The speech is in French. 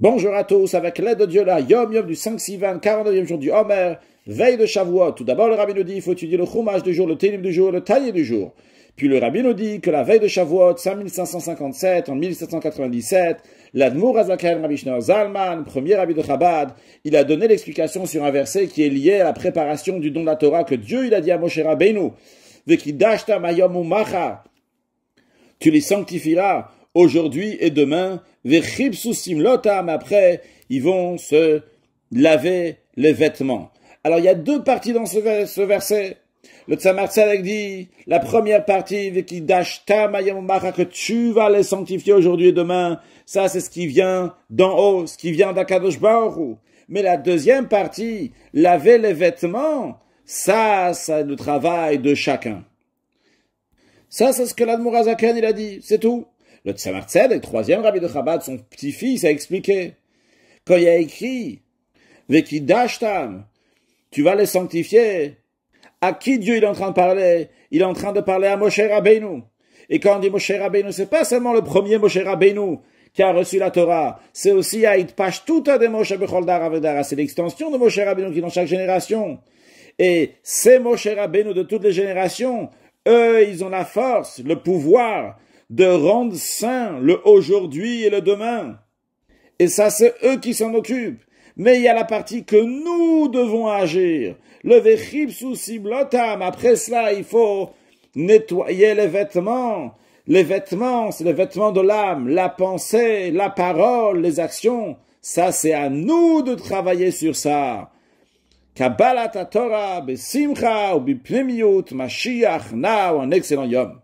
Bonjour à tous, avec l'aide de Dieu là, Yom Yom du 5 20 49e jour du Homer, veille de Shavuot. Tout d'abord, le rabbi nous dit il faut étudier le Chumash du jour, le Télim du jour, le Taillé du jour. Puis le rabbi nous dit que la veille de Shavuot, 5557, en 1797, l'Admour Azakel Rabbi Zalman, premier rabbi de Chabad, il a donné l'explication sur un verset qui est lié à la préparation du don de la Torah que Dieu il a dit à Moshe Rabbeinu. dashta Mayom macha, Tu les sanctifieras aujourd'hui et demain. Après, ils vont se laver les vêtements. Alors, il y a deux parties dans ce verset. Le Tzamar dit, la première partie, que tu vas les sanctifier aujourd'hui et demain, ça c'est ce qui vient d'en haut, ce qui vient d'Akadosh Baruch. Mais la deuxième partie, laver les vêtements, ça, c'est le travail de chacun. Ça, c'est ce que azaken il a dit, c'est tout le Tzemar le troisième rabbi de Chabad, son petit-fils, a expliqué. Quand il a écrit, Vekidashtam, tu vas les sanctifier. À qui Dieu il est en train de parler Il est en train de parler à Moshe Rabbeinu. Et quand on dit Moshe Rabbeinu, c'est pas seulement le premier Moshe Rabbeinu qui a reçu la Torah, c'est aussi à Itpash tout à Moshe Becholdar C'est l'extension de Moshe Rabbeinu qui est dans chaque génération. Et ces Moshe Rabbeinu de toutes les générations, eux, ils ont la force, le pouvoir de rendre saint le aujourd'hui et le demain. Et ça, c'est eux qui s'en occupent. Mais il y a la partie que nous devons agir. Le sous siblotam. Après cela, il faut nettoyer les vêtements. Les vêtements, c'est les vêtements de l'âme, la pensée, la parole, les actions. Ça, c'est à nous de travailler sur ça. Kabbalat Torah, Besimcha, Mashiach, un excellent Yom.